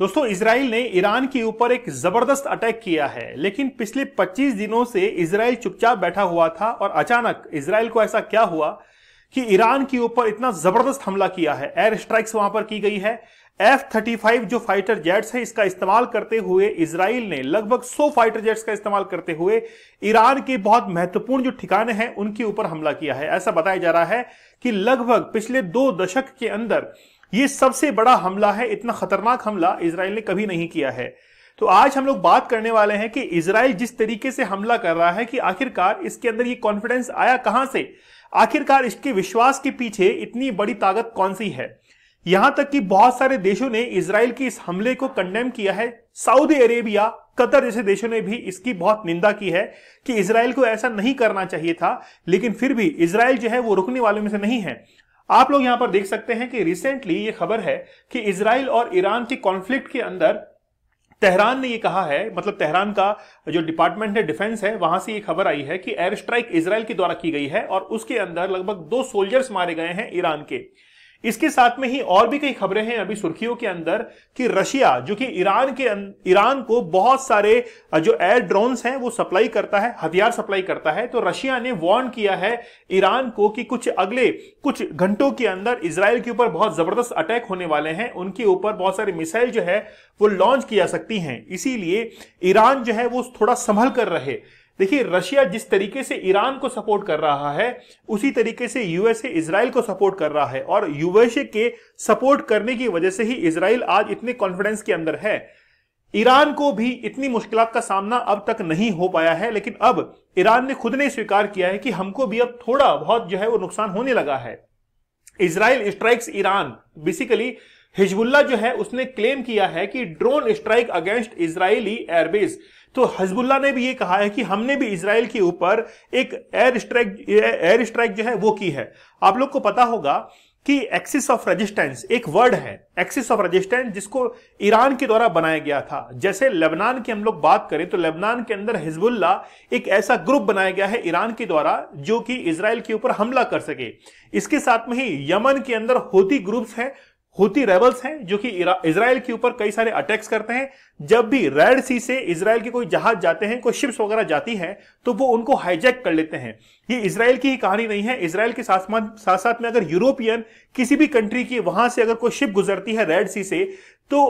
दोस्तों इसराइल ने ईरान के ऊपर एक जबरदस्त अटैक किया है लेकिन पिछले 25 दिनों से इसराइल चुपचाप बैठा हुआ था और अचानक इसराइल को ऐसा क्या हुआ कि ईरान के ऊपर इतना जबरदस्त हमला किया है एयर स्ट्राइक्स वहां पर की गई है एफ थर्टी फाइव जो फाइटर जेट्स है इसका इस्तेमाल करते हुए इसराइल ने लगभग सौ फाइटर जेट्स का इस्तेमाल करते हुए ईरान के बहुत महत्वपूर्ण जो ठिकाने हैं उनके ऊपर हमला किया है ऐसा बताया जा रहा है कि लगभग पिछले दो दशक के अंदर ये सबसे बड़ा हमला है इतना खतरनाक हमला इसराइल ने कभी नहीं किया है तो आज हम लोग बात करने वाले हैं कि इसराइल जिस तरीके से हमला कर रहा है कि आखिरकार इसके अंदर ये कॉन्फिडेंस आया कहां से आखिरकार इसके विश्वास के पीछे इतनी बड़ी ताकत कौन सी है यहां तक कि बहुत सारे देशों ने इसराइल के इस हमले को कंडेम किया है सऊदी अरेबिया कतर जैसे देशों ने भी इसकी बहुत निंदा की है कि इसराइल को ऐसा नहीं करना चाहिए था लेकिन फिर भी इसराइल जो है वो रुकने वालों में से नहीं है आप लोग यहां पर देख सकते हैं कि रिसेंटली ये खबर है कि इसराइल और ईरान के कॉन्फ्लिक्ट के अंदर तेहरान ने ये कहा है मतलब तेहरान का जो डिपार्टमेंट है डिफेंस है वहां से ये खबर आई है कि एयर स्ट्राइक इसराइल के द्वारा की गई है और उसके अंदर लगभग दो सोल्जर्स मारे गए हैं ईरान के इसके साथ में ही और भी कई खबरें हैं अभी सुर्खियों के अंदर कि रशिया जो कि ईरान के अं, ईरान को बहुत सारे जो एयर ड्रोन्स हैं वो सप्लाई करता है हथियार सप्लाई करता है तो रशिया ने वार्न किया है ईरान को कि कुछ अगले कुछ घंटों के अंदर इसराइल के ऊपर बहुत जबरदस्त अटैक होने वाले हैं उनके ऊपर बहुत सारी मिसाइल जो है वो लॉन्च की जा सकती हैं इसीलिए ईरान जो है वो थोड़ा संभल कर रहे देखिए रशिया जिस तरीके से ईरान को सपोर्ट कर रहा है उसी तरीके से यूएसए इसराइल को सपोर्ट कर रहा है और यूएसए के सपोर्ट करने की वजह से ही इसराइल आज इतने कॉन्फिडेंस के अंदर है ईरान को भी इतनी मुश्किल का सामना अब तक नहीं हो पाया है लेकिन अब ईरान ने खुद ने स्वीकार किया है कि हमको भी अब थोड़ा बहुत जो है वो नुकसान होने लगा है Israel strikes Iran basically Hezbollah जो है उसने क्लेम किया है कि drone strike against Israeli airbase तो हजबुल्ला ने भी ये कहा है कि हमने भी इसराइल के ऊपर एक एयर स्ट्राइक एयर स्ट्राइक जो है वो की है आप लोग को पता होगा कि एक्सिस ऑफ रेजिस्टेंस एक वर्ड है एक्सिस ऑफ रेजिस्टेंस जिसको ईरान के द्वारा बनाया गया था जैसे लेबनान की हम लोग बात करें तो लेबनान के अंदर हिजबुल्ला एक ऐसा ग्रुप बनाया गया है ईरान के द्वारा जो कि इसराइल के ऊपर हमला कर सके इसके साथ में ही यमन के अंदर होती ग्रुप्स हैं हुती रेबल्स हैं जो कि इसराइल के ऊपर कई सारे अटैक्स करते हैं जब भी रेड सी से इसराइल के कोई जहाज जाते हैं कोई शिप्स वगैरह जाती हैं तो वो उनको हाईजैक कर लेते हैं ये इसराइल की ही कहानी नहीं है इसराइल के साथ साथ साथ में अगर यूरोपियन किसी भी कंट्री की वहां से अगर कोई शिप गुजरती है रेड सी से तो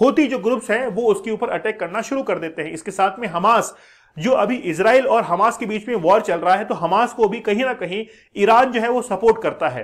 होती जो ग्रुप्स हैं वो उसके ऊपर अटैक करना शुरू कर देते हैं इसके साथ में हमास जो अभी इसराइल और हमास के बीच में वॉर चल रहा है तो हमास को भी कहीं ना कहीं ईरान जो है वो सपोर्ट करता है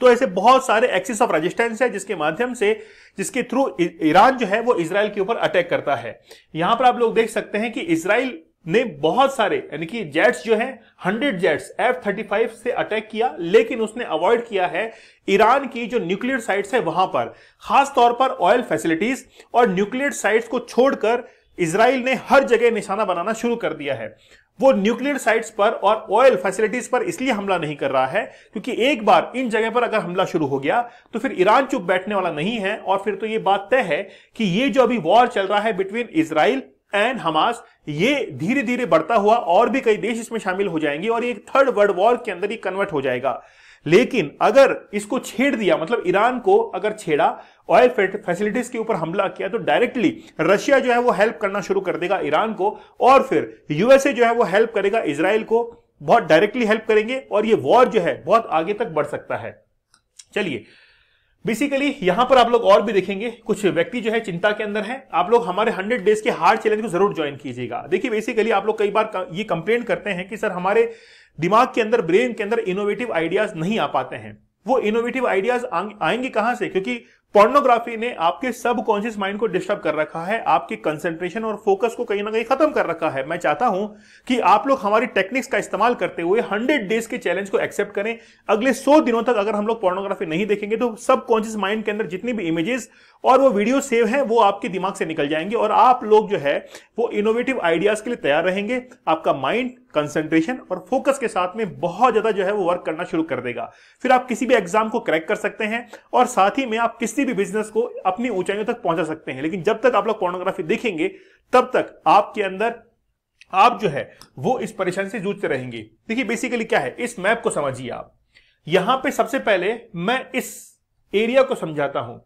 तो ऐसे बहुत सारे एक्सिस ऑफ रेजिस्टेंस है जिसके माध्यम से जिसके थ्रू ईरान जो है वो इसराइल के ऊपर अटैक करता है यहां पर आप लोग देख सकते हैं कि इसराइल ने बहुत सारे यानी कि जेट्स जो है hundred jets F thirty five से अटैक किया लेकिन उसने अवॉइड किया है ईरान की जो न्यूक्लियर साइट्स है वहां पर खास तौर पर ऑयल फैसिलिटीज और न्यूक्लियर साइट्स को छोड़कर इसराइल ने हर जगह निशाना बनाना शुरू कर दिया है वो न्यूक्लियर साइट्स पर और ऑयल फैसिलिटीज पर इसलिए हमला नहीं कर रहा है क्योंकि एक बार इन जगह पर अगर हमला शुरू हो गया तो फिर ईरान चुप बैठने वाला नहीं है और फिर तो ये बात तय है कि ये जो अभी वॉर चल रहा है बिटवीन इसराइल एंड हमास ये धीरे धीरे बढ़ता हुआ और भी कई देश इसमें शामिल हो जाएंगे और ये थर्ड वर्ल्ड वॉर के अंदर ही कन्वर्ट हो जाएगा लेकिन अगर इसको छेड़ दिया मतलब ईरान को अगर छेड़ा ऑयल फैसिलिटीज के ऊपर हमला किया तो डायरेक्टली रशिया जो है वो हेल्प करना शुरू कर देगा ईरान को और फिर यूएसए जो है वो हेल्प करेगा इसराइल को बहुत डायरेक्टली हेल्प करेंगे और ये वॉर जो है बहुत आगे तक बढ़ सकता है चलिए बेसिकली यहां पर आप लोग और भी देखेंगे कुछ व्यक्ति जो है चिंता के अंदर है आप लोग हमारे 100 डेज के हार्ड चैलेंज को जरूर ज्वाइन कीजिएगा देखिए बेसिकली आप लोग कई बार ये कंप्लेन करते हैं कि सर हमारे दिमाग के अंदर ब्रेन के अंदर इनोवेटिव आइडियाज नहीं आ पाते हैं वो इनोवेटिव आइडियाज आएंगे कहां से क्योंकि पोर्नोग्राफी ने आपके सब कॉन्शियस माइंड को डिस्टर्ब कर रखा है आपकी कंसेंट्रेशन और फोकस को कहीं ना कहीं खत्म कर रखा है मैं चाहता हूं कि आप लोग हमारी टेक्निक्स का इस्तेमाल करते हुए 100 डेज के चैलेंज को एक्सेप्ट करें अगले 100 दिनों तक अगर हम लोग पोर्नोग्राफी नहीं देखेंगे तो सब कॉन्शियस माइंड के अंदर जितनी भी इमेजेस और वो वीडियो सेव है वो आपके दिमाग से निकल जाएंगे और आप लोग जो है वो इनोवेटिव आइडियाज के लिए तैयार रहेंगे आपका माइंड कंसंट्रेशन और फोकस के साथ में बहुत ज्यादा जो है वो वर्क करना शुरू कर देगा फिर आप किसी भी एग्जाम को क्रैक कर सकते हैं और साथ ही में आप किसी किसी भी बिजनेस को अपनी ऊंचाइयों तक पहुंचा सकते हैं लेकिन जब तक आप लोग पोर्नोग्राफी देखेंगे तब तक आपके अंदर आप जो है वो इस परेशानी से जूझते रहेंगे देखिए बेसिकली क्या है इस मैप को समझिए आप यहां पे सबसे पहले मैं इस एरिया को समझाता हूं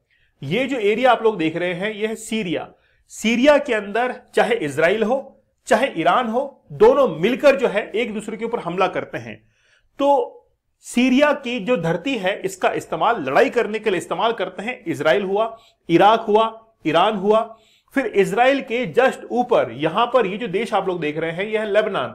ये जो एरिया आप लोग देख रहे हैं ये है सीरिया सीरिया के अंदर चाहे इसराइल हो चाहे ईरान हो दोनों मिलकर जो है एक दूसरे के ऊपर हमला करते हैं तो सीरिया की जो धरती है इसका इस्तेमाल लड़ाई करने के लिए इस्तेमाल करते हैं इसराइल हुआ इराक हुआ ईरान हुआ फिर इसराइल के जस्ट ऊपर यहां पर ये जो देश आप लोग देख रहे हैं यह है लेबनान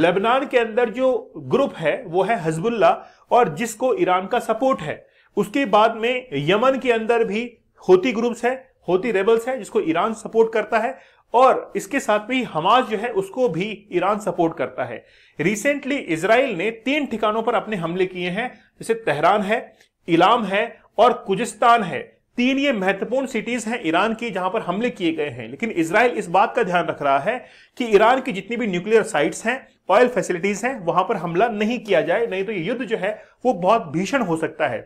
लेबनान के अंदर जो ग्रुप है वो है हजबुल्ला और जिसको ईरान का सपोर्ट है उसके बाद में यमन के अंदर भी होती ग्रुप्स है होती रेबल्स है जिसको ईरान सपोर्ट करता है और इसके साथ में ही हमास जो है उसको भी ईरान सपोर्ट करता है रिसेंटली इसराइल ने तीन ठिकानों पर अपने हमले किए हैं जैसे तेहरान है इलाम है और कुजिस्तान है तीन ये महत्वपूर्ण सिटीज हैं ईरान की जहां पर हमले किए गए हैं लेकिन इसराइल इस बात का ध्यान रख रहा है कि ईरान की जितनी भी न्यूक्लियर साइट्स हैं ऑयल फैसिलिटीज हैं वहां पर हमला नहीं किया जाए नहीं तो ये युद्ध जो है वो बहुत भीषण हो सकता है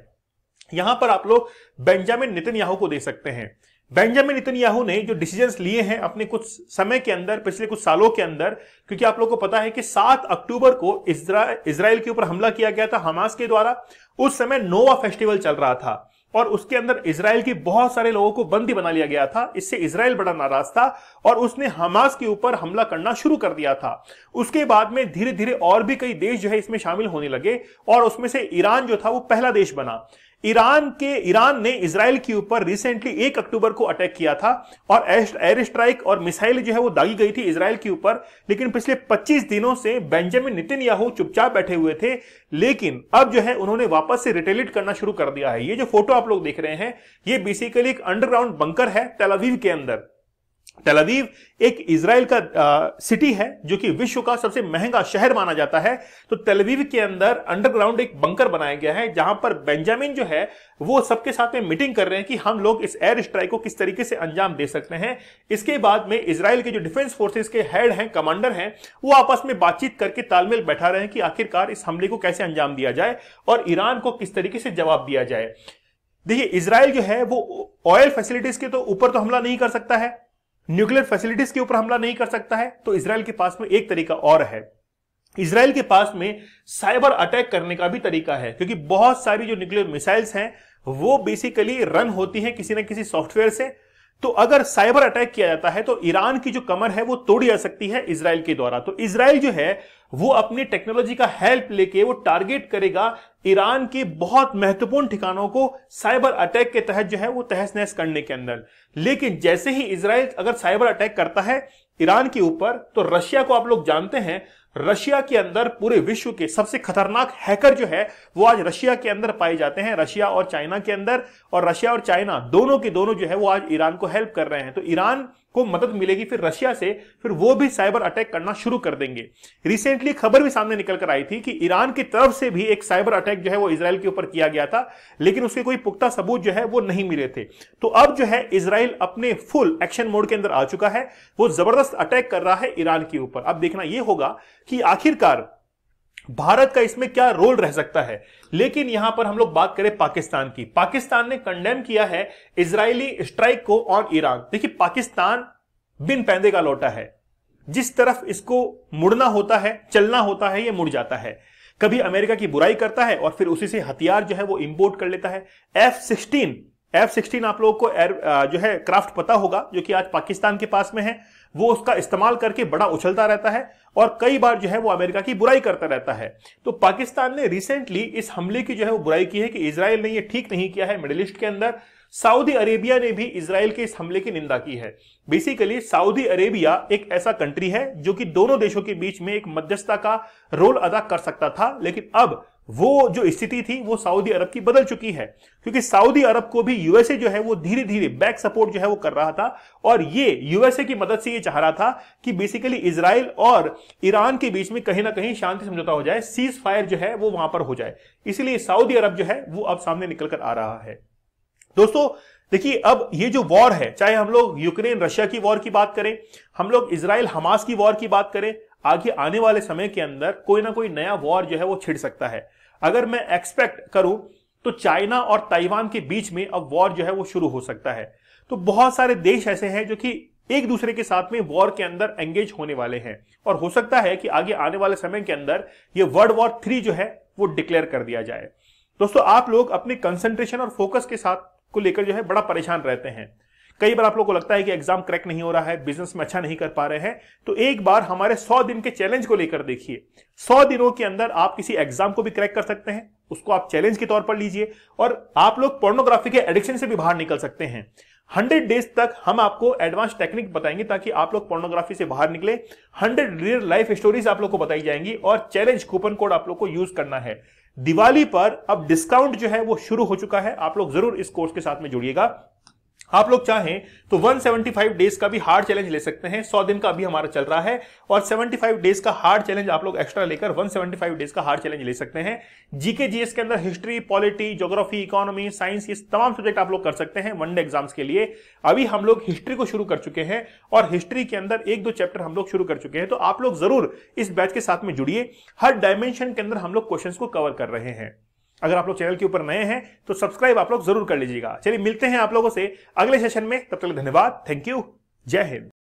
यहां पर आप लोग बेंजामिन नितिन को दे सकते हैं बेंजामिन इतनयाहू ने जो डिसीजन लिए हैं अपने कुछ समय के अंदर पिछले कुछ सालों के अंदर क्योंकि आप लोगों को पता है कि 7 अक्टूबर को इसराइल के ऊपर हमला किया गया था हमास के द्वारा उस समय नोवा फेस्टिवल चल रहा था और उसके अंदर इसराइल के बहुत सारे लोगों को बंदी बना लिया गया था इससे इसराइल बड़ा नाराज था और उसने हमास के ऊपर हमला करना शुरू कर दिया था उसके बाद में धीरे धीरे और भी कई देश जो है इसमें शामिल होने लगे और उसमें से ईरान जो था वो पहला देश बना ईरान के ईरान ने इसराइल के ऊपर रिसेंटली एक अक्टूबर को अटैक किया था और एयर स्ट्राइक और मिसाइल जो है वो दागी गई थी इसराइल के ऊपर लेकिन पिछले 25 दिनों से बेंजामिन नितिन याहू चुपचाप बैठे हुए थे लेकिन अब जो है उन्होंने वापस से रिटेलिट करना शुरू कर दिया है ये जो फोटो आप लोग देख रहे हैं ये बेसिकली एक अंडरग्राउंड बंकर है तेलावीव के अंदर तलदीव एक इसराइल का आ, सिटी है जो कि विश्व का सबसे महंगा शहर माना जाता है तो तेलवीव के अंदर अंडरग्राउंड एक बंकर बनाया गया है जहां पर बेंजामिन जो है वो सबके साथ में मीटिंग कर रहे हैं कि हम लोग इस एयर स्ट्राइक को किस तरीके से अंजाम दे सकते हैं इसके बाद में इसराइल के जो डिफेंस फोर्सेज के हेड हैं कमांडर हैं वो आपस में बातचीत करके तालमेल बैठा रहे हैं कि आखिरकार इस हमले को कैसे अंजाम दिया जाए और ईरान को किस तरीके से जवाब दिया जाए देखिए इसराइल जो है वो ऑयल फैसिलिटीज के तो ऊपर तो हमला नहीं कर सकता है न्यूक्लियर फैसिलिटीज के ऊपर हमला नहीं कर सकता है तो इसराइल के पास में एक तरीका और है इसराइल के पास में साइबर अटैक करने का भी तरीका है क्योंकि बहुत सारी जो न्यूक्लियर मिसाइल्स हैं वो बेसिकली रन होती हैं किसी ना किसी सॉफ्टवेयर से तो अगर साइबर अटैक किया जाता है तो ईरान की जो कमर है वो तोड़ी जा सकती है इसराइल के द्वारा तो इसराइल जो है वो अपनी टेक्नोलॉजी का हेल्प लेके वो टारगेट करेगा ईरान के बहुत महत्वपूर्ण ठिकानों को साइबर अटैक के तहत जो है वो तहस नहस करने के अंदर लेकिन जैसे ही इसराइल अगर साइबर अटैक करता है ईरान के ऊपर तो रशिया को आप लोग जानते हैं रशिया के अंदर पूरे विश्व के सबसे खतरनाक हैकर जो है वो आज रशिया के अंदर पाए जाते हैं रशिया और चाइना के अंदर और रशिया और चाइना दोनों के दोनों जो है वो आज ईरान को हेल्प कर रहे हैं तो ईरान को मदद मिलेगी फिर रशिया से फिर वो भी साइबर अटैक करना शुरू कर देंगे रिसेंटली खबर भी सामने निकल कर आई थी कि ईरान की तरफ से भी एक साइबर अटैक जो है वो इसराइल के ऊपर किया गया था लेकिन उसके कोई पुख्ता सबूत जो है वो नहीं मिले थे तो अब जो है इसराइल अपने फुल एक्शन मोड के अंदर आ चुका है वो जबरदस्त अटैक कर रहा है ईरान के ऊपर अब देखना यह होगा कि आखिरकार भारत का इसमें क्या रोल रह सकता है लेकिन यहां पर हम लोग बात करें पाकिस्तान की पाकिस्तान ने कंडेम किया है इसराइली स्ट्राइक को ऑन ईरान देखिए पाकिस्तान बिन पैंदे का लौटा है जिस तरफ इसको मुड़ना होता है चलना होता है ये मुड़ जाता है कभी अमेरिका की बुराई करता है और फिर उसी से हथियार जो है वो इंपोर्ट कर लेता है एफ सिक्सटीन एफ सिक्सटीन आप लोगों को एयर जो है क्राफ्ट पता होगा जो कि आज पाकिस्तान के पास में है वो उसका इस्तेमाल करके बड़ा उछलता रहता है और कई बार जो है वो अमेरिका की बुराई करता रहता है तो पाकिस्तान ने रिसेंटली इस हमले की जो है वो बुराई की है कि इसराइल ने ये ठीक नहीं किया है मिडिल ईस्ट के अंदर सऊदी अरेबिया ने भी इसराइल के इस हमले की निंदा की है बेसिकली सऊदी अरेबिया एक ऐसा कंट्री है जो कि दोनों देशों के बीच में एक मध्यस्थता का रोल अदा कर सकता था लेकिन अब वो जो स्थिति थी वो सऊदी अरब की बदल चुकी है क्योंकि सऊदी अरब को भी यूएसए जो है वो धीरे धीरे बैक सपोर्ट जो है वो कर रहा था और ये यूएसए की मदद से ये चाह रहा था कि बेसिकली इसराइल और ईरान के बीच में कहीं ना कहीं शांति समझौता हो जाए सीज फायर जो है वो वहां पर हो जाए इसलिए सऊदी अरब जो है वो अब सामने निकल कर आ रहा है दोस्तों देखिए अब ये जो वॉर है चाहे हम लोग यूक्रेन रशिया की वॉर की बात करें हम लोग इसराइल हमास की वॉर की बात करें आगे आने वाले समय के अंदर कोई ना कोई नया वॉर जो है वो छिड़ सकता है अगर मैं एक्सपेक्ट करूं तो चाइना और ताइवान के बीच में अब वॉर जो है वो शुरू हो सकता है तो बहुत सारे देश ऐसे हैं जो कि एक दूसरे के साथ में वॉर के अंदर एंगेज होने वाले हैं और हो सकता है कि आगे आने वाले समय के अंदर ये वर्ल्ड वॉर थ्री जो है वो डिक्लेयर कर दिया जाए दोस्तों आप लोग अपने कंसंट्रेशन और फोकस के साथ को लेकर जो है बड़ा परेशान रहते हैं कई बार आप लोग को लगता है कि एग्जाम क्रैक नहीं हो रहा है बिजनेस में अच्छा नहीं कर पा रहे हैं तो एक बार हमारे सौ दिन के चैलेंज को लेकर देखिए सौ दिनों के अंदर आप किसी एग्जाम को भी क्रैक कर सकते हैं उसको आप चैलेंज के तौर पर लीजिए और आप लोग पोर्नोग्राफी के एडिक्शन से भी बाहर निकल सकते हैं हंड्रेड डेज तक हम आपको एडवांस टेक्निक बताएंगे ताकि आप लोग पोर्नोग्राफी से बाहर निकले हंड्रेड रियल लाइफ स्टोरीज आप लोग को बताई जाएंगी और चैलेंज कूपन कोड आप लोग को यूज करना है दिवाली पर अब डिस्काउंट जो है वो शुरू हो चुका है आप लोग जरूर इस कोर्स के साथ में जुड़िएगा आप लोग चाहें तो 175 डेज का भी हार्ड चैलेंज ले सकते हैं 100 दिन का अभी हमारा चल रहा है और 75 डेज का हार्ड चैलेंज आप लोग एक्स्ट्रा लेकर 175 डेज का हार्ड चैलेंज ले सकते हैं जीके जीएस के अंदर history polity geography economy science ये तमाम सब्जेक्ट आप लोग कर सकते हैं वनडे एग्जाम्स के लिए अभी हम लोग हिस्ट्री को शुरू कर चुके हैं और हिस्ट्री के अंदर एक दो चैप्टर हम लोग शुरू कर चुके हैं तो आप लोग जरूर इस बैच के साथ में जुड़िए हर डायमेंशन के अंदर हम लोग क्वेश्चन को कवर कर रहे हैं अगर आप लोग चैनल के ऊपर नए हैं तो सब्सक्राइब आप लोग जरूर कर लीजिएगा चलिए मिलते हैं आप लोगों से अगले सेशन में तब तक धन्यवाद थैंक यू जय हिंद